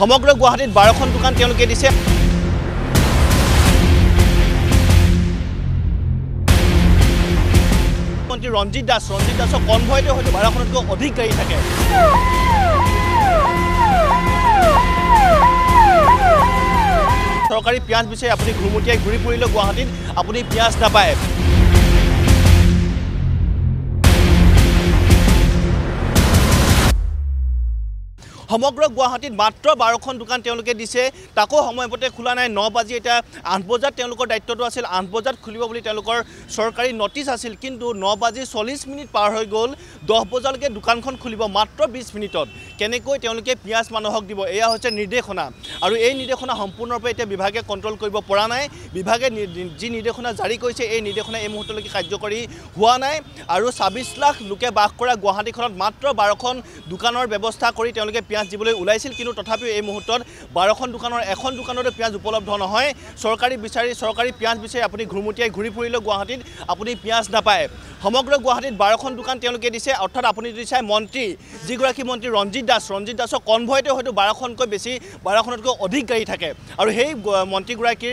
সমগ্ৰ গুৱাহাটীত বারোখন দোকান দিছে মন্ত্রী রঞ্জিত দাস রঞ্জিত দাসক কনভয়তে হয়তো বারোখনত অধিক গাড়ি থাকে সরকারি পিঁয়াজ বিচার আপনি ঘুমটিয়ায় ঘুরি ফুড়ল গুয়াহীত আপনি পিঁয়াজ নাপায় সমগ্ৰ গুৱাহাটীত মাত্র বারোখন দোকান তেওঁলোকে দিছে তাকো সময়মতে খোলা নাই ন বাজি এটা আঠ বজাত তেওঁলোকৰ দায়িত্বটো আছিল আঠ বজাত খুলিব বুলি তেওঁলোকৰ চৰকাৰী নটিচ আছিল কিন্তু ন বাজি চল্লিছ মিনিট পাৰ হৈ গ'ল দহ বজালৈকে দোকানখন খুলিব মাত্ৰ বিছ মিনিটত কেনেকৈ তেওঁলোকে পিঁয়াজ মানুহক দিব এয়া হৈছে নিৰ্দেশনা আৰু এই নিৰ্দেশনা সম্পূৰ্ণৰূপে এতিয়া বিভাগে কণ্ট্ৰল কৰিব পৰা নাই বিভাগে যি নিৰ্দেশনা জাৰি কৰিছে এই নিৰ্দেশনা এই মুহূৰ্তলৈকে কাৰ্যকৰী হোৱা নাই আৰু ছাব্বিছ লাখ লোকে বাস কৰা গুৱাহাটীখনত মাত্ৰ বাৰখন দোকানৰ ব্যৱস্থা কৰি তেওঁলোকে পিঁয়াজ পিঁয়াজ দিবলৈ ওলাইছিল কিন্তু তথাপিও এই মুহূৰ্তত বাৰখন দোকানৰ এখন দোকানতে পিঁয়াজ উপলব্ধ নহয় চৰকাৰী বিচাৰি চৰকাৰী পিঁয়াজ বিচাৰি আপুনি ঘূৰমতিয়াই ঘূৰি ফুৰিলেও গুৱাহাটীত আপুনি পিঁয়াজ নাপায় সমগ্র গুহীত বারোখন দোকান তেওঁলোকে দিছে অর্থাৎ আপুনি যদি চাই মন্ত্রী যীগী মন্ত্রী রঞ্জিত দাস রঞ্জিত দাসক কনভয়তে হয়তো বারোখনক বেশি বারোখনতো অধিক গাড়ি থাকে আর সেই মন্ত্রীগীর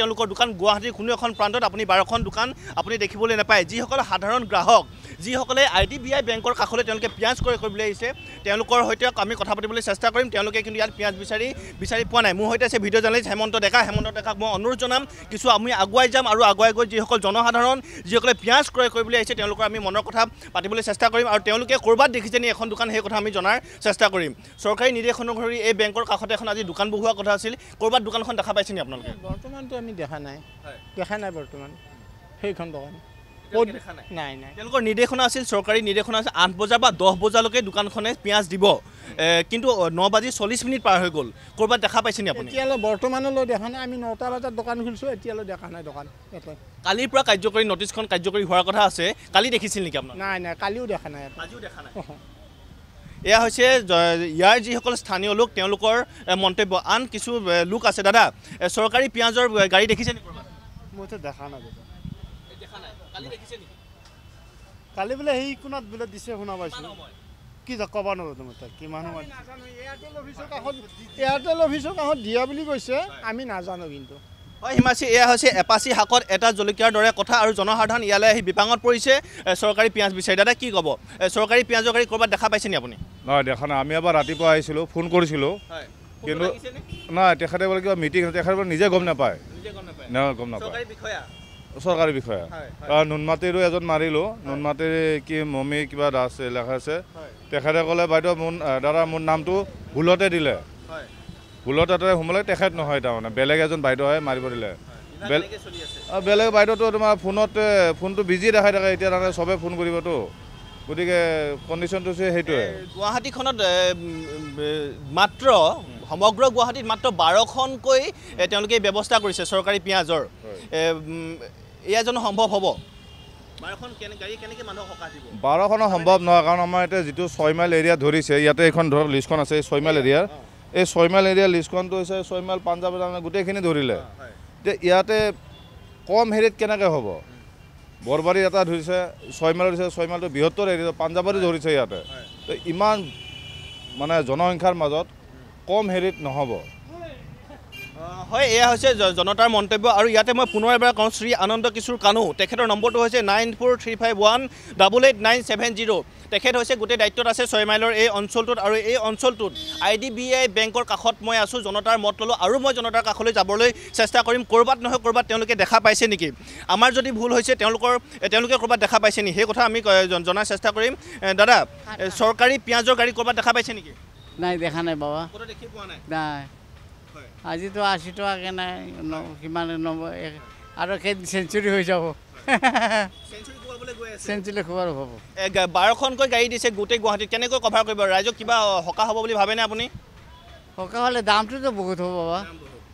যারোখন দোকান গুহীর কোনো এখন প্রান্ত আপনি বারোখন দোকান আপনি দেখবলে নাই যখন সাধারণ গ্রাহক যিসকলে আই ডি বি আই বেঙ্কর কাশলে পিঁয়াজ ক্রয় করবলে আছে তেওঁলোকৰ সৈতে আমি কথা পাতিবলৈ চেষ্টা কৰি কিন্তু ইয়াত পিঁয়াজ বিচাৰি বিচাৰি পোৱা নাই মোৰ সৈতে আছে ভিডিও জার্নালিষ্ট হেমন্ত ডেকা হেমন্ত ডেকাক মই অনুরোধ জানাম কিছু আমি আগুয়াই যাম আর আগুয়াই গৈ যিসকল জনসাধারণ যিসকলে পিঁয়াজ ক্রয় ক্ৰয় কৰিবলৈ আহিছে তেওঁলোকৰ আমি মনৰ কথা পাতিবলৈ চেষ্টা কৰিম আৰু তেওঁলোকে ক'ৰবাত দেখিছে নি এখন দোকান সেই কথা আমি জনাৰ চেষ্টা কৰিম চৰকাৰী নিৰ্দেশ অনুসৰি এই বেংকৰ কাষতে এখন আজি দোকান বহুওৱা কথা আছিল ক'ৰবাত দোকানখন দেখা পাইছে নি আপোনালোকে বৰ্তমানতো আমি দেখা নাই দেখা নাই বৰ্তমান সেইখন দোকান তেওঁলোকৰ নিৰ্দেশনা আছিল চৰকাৰী নিৰ্দেশনা আছিল আঠ বজাৰ বা দহ বজালৈকে দোকানখনে পিঁয়াজ দিব কিন্তু ন বাজি চল্লিছ মিনিট পাৰ হৈ গ'ল ক'ৰবাত দেখা পাইছে নি আপুনি এতিয়ালৈ বৰ্তমানলৈ দেখা নাই আমি নটা বজাত দোকান খুলিছোঁ এতিয়ালৈ দেখা নাই দোকান কালিৰ পৰা কাৰ্যকৰী নটিছখন কাৰ্যকৰী হোৱাৰ কথা আছে কালি দেখিছিল নেকি আপুনি নাই নাই কালিও দেখা নাই আজিও দেখা নাই এয়া হৈছে ইয়াৰ যিসকল স্থানীয় লোক তেওঁলোকৰ মন্তব্য আন কিছু লোক আছে দাদা চৰকাৰী পিঁয়াজৰ গাড়ী দেখিছে নেকি মইতো দেখা নাই দাদা কালি বোলে সেই কোনাত বোলে দিছে শুনা পাইছোঁ কি ক'ব নোৱাৰো তুমি তাত কিমান এয়াৰটেল অফিচৰ কাষত দিয়া বুলি কৈছে আমি নাজানো কিন্তু হয় হিমাচী এয়া হৈছে এপাচি শাকত এটা জলকীয়াৰ দৰে কথা আৰু জনসাধাৰণ ইয়ালৈ আহি বিপাঙত পৰিছে চৰকাৰী পিঁয়াজ বিচাৰি দাদা কি ক'ব চৰকাৰী পিঁয়াজৰ গাড়ী ক'ৰবাত দেখা পাইছে নেকি আপুনি নহয় দেখা নাই আমি এবাৰ ৰাতিপুৱা আহিছিলোঁ ফোন কৰিছিলোঁ কিন্তু নাই তেখেতে বোলে কিবা মিটিং তেখেতে নিজে গম নাপায় নাই চৰকাৰী বিষয়া কাৰণ নুনমাতিৰো এজন মাৰিলোঁ নুনমাটিৰ কি মমী কিবা দাস লেখা আছে তেখেতে ক'লে বাইদেউ মোৰ দাদা মোৰ নামটো ভুলতে দিলে ভুলত এটা সোমালে তেখেত নহয় তাৰমানে বেলেগ এজন বাইদেউহে মাৰিব দিলে বেলেগ বাইদেউটো তোমাৰ ফোনতে ফোনটো বিজি দেখাই থাকে এতিয়া তাৰমানে চবে ফোন কৰিবতো গতিকে কণ্ডিশ্যনটো হৈছে সেইটোৱে গুৱাহাটীখনত মাত্ৰ সমগ্ৰ গুৱাহাটীত মাত্ৰ বাৰখনকৈ তেওঁলোকে ব্যৱস্থা কৰিছে চৰকাৰী পিঁয়াজৰ এয়া জানো সম্ভৱ হ'ব বাৰখনৰ সম্ভৱ নহয় কাৰণ আমাৰ এতিয়া যিটো ছয় মাইল এৰিয়া ধৰিছে ইয়াতে এইখন ধৰক লিষ্টখন আছে ছয় মাইল এৰিয়াৰ এই ছয় মাইল এৰিয়াৰ লিষ্টখনটো হৈছে ছয়মাইল পাঞ্জাব তাৰমানে গোটেইখিনি ধৰিলে এতিয়া ইয়াতে কম হেৰিত কেনেকৈ হ'ব বৰবাৰী এটা ধৰিছে ছয় মাইল ধৰিছে ছয় মাইলটো বৃহত্তৰ হেৰি পাঞ্জাবৰে ধৰিছে ইয়াতে ইমান মানে জনসংখ্যাৰ মাজত কম হেৰিত নহ'ব হয় এয়া হৈছে জনতাৰ মন্তব্য আৰু ইয়াতে মই পুনৰ এবাৰ কওঁ শ্ৰী আনন্দ কিশোৰ কানু তেখেতৰ নম্বৰটো হৈছে nine four three five one double eight nine seven zero' তেখেত হৈছে গোটেই দায়িত্বত আছে ছয় মাইলৰ এই অঞ্চলটোত আৰু এই অঞ্চলটোত আই ডি বি আই বেংকৰ কাষত মই আছোঁ জনতাৰ মত ল'লোঁ আৰু মই জনতাৰ কাষলৈ যাবলৈ চেষ্টা কৰিম ক'ৰবাত নহয় ক'ৰবাত তেওঁলোকে দেখা পাইছে নেকি আমাৰ যদি ভুল হৈছে তেওঁলোকৰ তেওঁলোকে ক'ৰবাত দেখা পাইছে নেকি সেই কথা আমি জনাৰ চেষ্টা কৰিম দাদা চৰকাৰী পিঁয়াজৰ গাড়ী ক'ৰবাত দেখা পাইছে নেকি নাই দেখা নাই বাবা দেখি পোৱা নাই নাই আজিতো আশী টকাকে নাই কিমান নম্বৰ আৰু সেই চেঞ্চুৰী হৈ যাব বাৰখনকৈ গাড়ী দিছে গোটেই গুৱাহাটীত কেনেকৈ কভাৰ কৰিব ৰাইজক কিবা সকাহ হ'ব বুলি ভাবেনে আপুনি সকাহ হ'লে দামটোতো বহুত হ'ব বাবা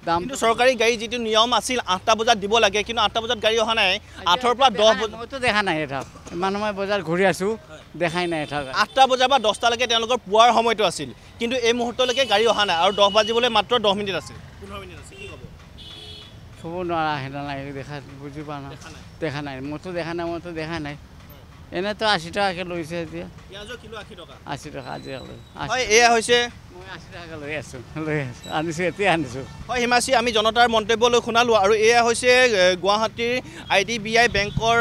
দাম চৰকাৰী গাড়ী যিটো নিয়ম আছিল আঠটা বজাত দিব লাগে কিন্তু আঠটা বজাত গাড়ী অহা নাই আঠৰ পৰা দহ বজাতো দেখা নাই এটা ইমান সময় বজাৰ ঘূৰি আছোঁ দেখাই নাই এটা আঠটা বজাৰ পৰা দহটালৈকে তেওঁলোকৰ পোৱাৰ সময়টো আছিল কিন্তু এই মুহূৰ্তলৈকে গাড়ী অহা নাই আৰু দহ বাজিবলৈ মাত্ৰ দহ মিনিট আছিল পোন্ধৰ মিনিট আছিল ক'ব নোৱাৰা সেইদিনা দেখা বুজি পোৱা নাই দেখা নাই মইতো দেখা নাই মইতো দেখা নাই এনেতো আশী টকাকৈ লৈছে এতিয়া আশী টকা আজি এয়া হৈছে হিমাচী আমি জনতাৰ মন্তব্য লৈ শুনালোঁ আৰু এয়া হৈছে গুৱাহাটীৰ আই ডি বি আই বেংকৰ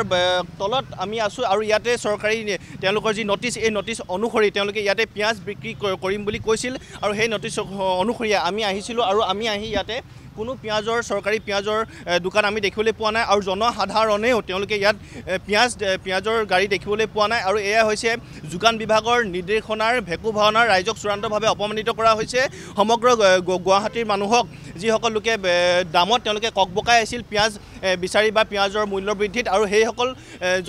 তলত আমি আছোঁ আৰু ইয়াতে চৰকাৰী তেওঁলোকৰ যি নটিছ এই নটিছ অনুসৰি তেওঁলোকে ইয়াতে পিঁয়াজ বিক্ৰী কৰিম বুলি কৈছিল আৰু সেই নটিছ অনুসৰি আমি আহিছিলোঁ আৰু আমি আহি ইয়াতে কোনো পিঁয়াজৰ চৰকাৰী পিঁয়াজৰ দোকান আমি দেখিবলৈ পোৱা নাই আৰু জনসাধাৰণেও তেওঁলোকে ইয়াত পিঁয়াজ পিঁয়াজৰ গাড়ী দেখিবলৈ পোৱা নাই আৰু এয়া হৈছে যোগান বিভাগৰ নিৰ্দেশনাৰ ভেকু ভাওনাৰ ৰাইজক চূড়ান্তভাৱে অপমানিত কৰা হৈছে সমগ্ৰ গুৱাহাটীৰ মানুহক যিসকল লোকে দামত তেওঁলোকে কক বকাই আছিল পিঁয়াজ বিচাৰি বা পিঁয়াজৰ মূল্য বৃদ্ধিত আৰু সেইসকল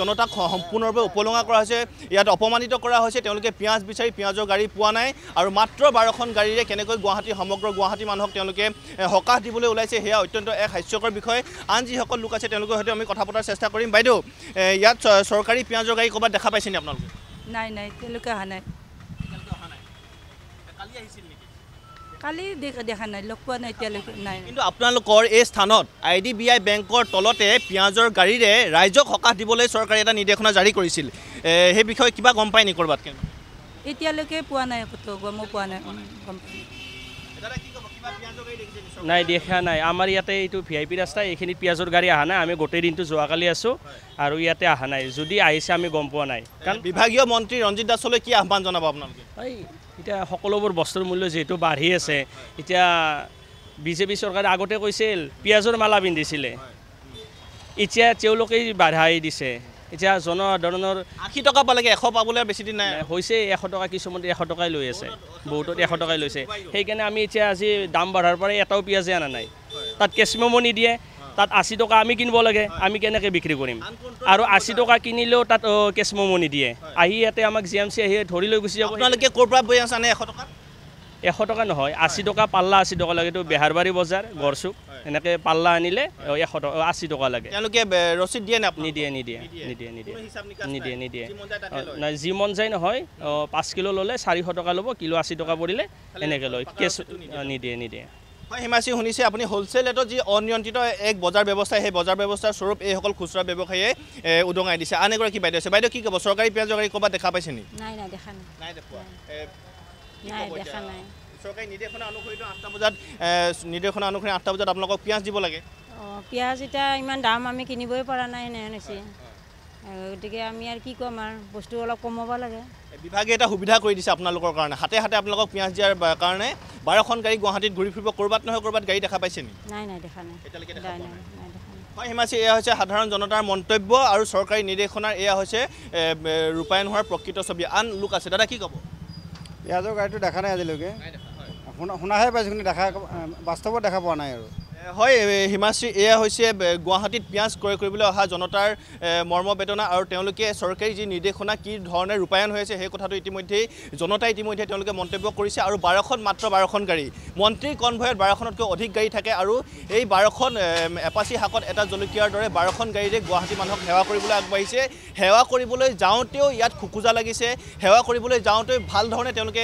জনতাক সম্পূৰ্ণৰূপে উপলঙা কৰা হৈছে ইয়াত অপমানিত কৰা হৈছে তেওঁলোকে পিঁয়াজ বিচাৰি পিঁয়াজৰ গাড়ী পোৱা নাই আৰু মাত্ৰ বাৰখন গাড়ীৰে কেনেকৈ গুৱাহাটী সমগ্ৰ গুৱাহাটী মানুহক তেওঁলোকে সকাহ দিবলৈ চাবলৈ ওলাইছে সেয়া অত্যন্ত এক হাস্যকৰ বিষয় আন যিসকল লোক আছে তেওঁলোকৰ সৈতে আমি কথা পতাৰ চেষ্টা কৰিম বাইদেউ ইয়াত চৰকাৰী পিঁয়াজৰ গাড়ী ক'ৰবাত দেখা পাইছে নেকি আপোনালোকে নাই নাই তেওঁলোকে অহা নাই কালি দেখা নাই লগ পোৱা নাই এতিয়ালৈকে নাই কিন্তু আপোনালোকৰ এই স্থানত আই ডি বি আই বেংকৰ তলতে পিঁয়াজৰ গাড়ীৰে ৰাইজক সকাহ দিবলৈ চৰকাৰে এটা নিৰ্দেশনা জাৰি কৰিছিল সেই বিষয়ে কিবা গম পায় নেকি ক'ৰবাত এতিয়ালৈকে পোৱা নাই গমো পোৱা নাই নাই দেখা নাই আমাৰ ইয়াতে এইটো ভি আই পি ৰাস্তা এইখিনি পিঁয়াজৰ গাড়ী অহা নাই আমি গোটেই দিনটো যোৱাকালি আছোঁ আৰু ইয়াতে অহা নাই যদি আহিছে আমি গম পোৱা নাই কাৰণ বিভাগীয় মন্ত্ৰী ৰঞ্জিত দাসলৈ কি আহ্বান জনাব আপোনালোকে এতিয়া সকলোবোৰ বস্তুৰ মূল্য যিহেতু বাঢ়ি আছে এতিয়া বিজেপি চৰকাৰে আগতে কৈছিল পিঁয়াজৰ মালা পিন্ধিছিলে এতিয়া তেওঁলোকেই বাধাই দিছে এতিয়া জনসাধাৰণৰ আশি টকা পালে এশ পাবলৈ বেছি দিন নাই হৈছে এশ টকা কিছুমান এশ টকাই লৈ আছে বহুতত এশ টকাই লৈছে সেইকাৰণে আমি এতিয়া আজি দাম বাঢ়াৰ পৰাই এটাও পিঁয়াজে অনা নাই তাত কেচমেমো নিদিয়ে তাত আশী টকা আমি কিনিব লাগে আমি কেনেকৈ বিক্ৰী কৰিম আৰু আশী টকা কিনিলেও তাত কেচমেমো নিদিয়ে আহি ইয়াতে আমাক জি এম চি আহি ধৰি লৈ গুচি যাব আপোনালোকে ক'ৰ পৰা বৈ আছে এশ টকা এশ টকা নহয় আশী টকা পাল্লা আশী টকা লাগে এইটো বেহাৰবাৰী বজাৰ গড়চুক এনেকে পাল্লা আনিলে এশ টকা আশী টকা লাগে ৰচিদ দিয়ে নিদিয়ে নিদিয়ে নিদিয়ে নিদিয়ে নিদিয়ে নিদিয়ে নাই যি মন যায় নহয় পাঁচ কিলো ল'লে চাৰিশ টকা ল'ব কিলো আশী টকা পৰিলে এনেকে লয় কেচ নিদিয়ে নিদিয়ে হয় হিমাচী শুনিছে আপুনি হ'লচেল ৰেটত যি অনিয়ন্ত্ৰিত এক বজাৰ ব্যৱস্থা সেই বজাৰ ব্যৱস্থাৰ স্বৰূপ এইসকল খুচুৰা ব্যৱসায়ীয়ে উদঙাই দিছে আন এগৰাকী বাইদেউ আছে বাইদেউ কি ক'ব চৰকাৰী পিঁয়াজৰ গাড়ী ক'ৰবাত দেখা পাইছে নেকি নাই নাই দেখা নাই নাই দেখা নাই চৰকাৰী নিৰ্দেশনা অনুসৰিটো আঠটা বজাত নিৰ্দেশনা অনুসৰি আঠটা বজাত আপোনালোকক পিঁয়াজ দিব লাগে অঁ পিঁয়াজ এতিয়া ইমান দাম আমি কিনিবই পৰা নাই এনেহেন হৈছে গতিকে আমি আৰু কি ক'ম আৰু বস্তু অলপ কমাব লাগে বিভাগে এটা সুবিধা কৰি দিছে আপোনালোকৰ কাৰণে হাতে হাতে আপোনালোকক পিঁয়াজ দিয়াৰ কাৰণে বাৰখন গাড়ী গুৱাহাটীত ঘূৰি ফুৰিব ক'ৰবাত নহয় ক'ৰবাত গাড়ী দেখা পাইছে নেকি নাই নাই দেখা নাই হয় হিমাচি এয়া হৈছে সাধাৰণ জনতাৰ মন্তব্য আৰু চৰকাৰী নিৰ্দেশনাৰ এয়া হৈছে ৰূপায়ণ হোৱাৰ প্ৰকৃত ছবি আন লোক আছে দাদা কি ক'ব পিঁয়াজৰ গাড়ীটো দেখা নাই আজিলৈকে শুনাহে পাইছোঁ কিন্তু দেখা বাস্তৱত দেখা পোৱা নাই আৰু হয় হিমাশ্ৰী এয়া হৈছে গুৱাহাটীত পিঁয়াজ ক্ৰয় কৰিবলৈ অহা জনতাৰ মৰ্মবেদনা আৰু তেওঁলোকে চৰকাৰী যি নিৰ্দেশনা কি ধৰণে ৰূপায়ণ হৈছে সেই কথাটো ইতিমধ্যেই জনতাই ইতিমধ্যে তেওঁলোকে মন্তব্য কৰিছে আৰু বাৰখন মাত্ৰ বাৰখন গাড়ী মন্ত্ৰীৰ কনভয়ত বাৰখনতকৈ অধিক গাড়ী থাকে আৰু এই বাৰখন এপাচি শাকত এটা জলকীয়াৰ দৰে বাৰখন গাড়ীৰে গুৱাহাটী মানুহক সেৱা কৰিবলৈ আগবাঢ়িছে সেৱা কৰিবলৈ যাওঁতেও ইয়াত খোকোজা লাগিছে সেৱা কৰিবলৈ যাওঁতেও ভাল ধৰণে তেওঁলোকে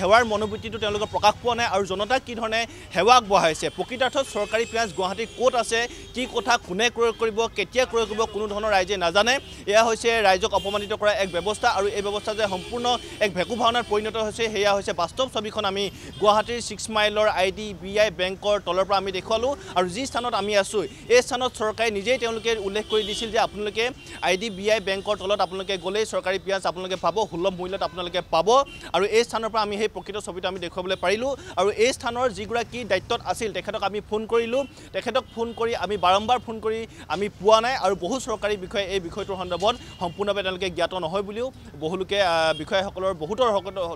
সেৱাৰ মনোবৃত্তিটো তেওঁলোকে প্ৰকাশ পোৱা নাই আৰু জনতাক কি ধৰণে সেৱা আগবঢ়াইছে প্ৰকৃতাৰ্থত চৰকাৰী চৰকাৰী পিঁয়াজ গুৱাহাটীৰ ক'ত আছে কি কথা কোনে ক্ৰয় কৰিব কেতিয়া ক্ৰয় কৰিব কোনো ধৰণৰ ৰাইজে নাজানে এয়া হৈছে ৰাইজক অপমানিত কৰা এক ব্যৱস্থা আৰু এই ব্যৱস্থা যে সম্পূৰ্ণ এক ভেকু ভাওনাত পৰিণত হৈছে সেয়া হৈছে বাস্তৱ ছবিখন আমি গুৱাহাটীৰ ছিক্স মাইলৰ আই ডি বি আই বেংকৰ তলৰ পৰা আমি দেখুৱালোঁ আৰু যি স্থানত আমি আছোঁ এই স্থানত চৰকাৰে নিজেই তেওঁলোকে উল্লেখ কৰি দিছিল যে আপোনালোকে আই ডি বি আই বেংকৰ তলত আপোনালোকে গ'লেই চৰকাৰী পিঁয়াজ আপোনালোকে পাব সুলভ মূল্যত আপোনালোকে পাব আৰু এই স্থানৰ পৰা আমি সেই প্ৰকৃত ছবিটো আমি দেখুৱাবলৈ পাৰিলোঁ আৰু এই স্থানৰ যিগৰাকী দায়িত্বত আছিল তেখেতক আমি ফোন কৰিলোঁ কৰিলোঁ তেখেতক ফোন কৰি আমি বাৰম্বাৰ ফোন কৰি আমি পোৱা নাই আৰু বহু চৰকাৰী বিষয়ে এই বিষয়টোৰ সন্দৰ্ভত সম্পূৰ্ণভাৱে তেওঁলোকে জ্ঞাত নহয় বুলিও বহুলোকে বিষয়াসকলৰ বহুতৰ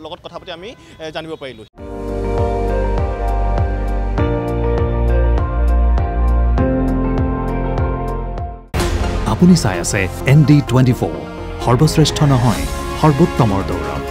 লগত কথা পাতি আমি জানিব পাৰিলোঁ আপুনি চাই আছে এন ডি টুৱেণ্টি ফ'ৰ সৰ্বশ্ৰেষ্ঠ নহয় সৰ্বোত্তমৰ দৌৰত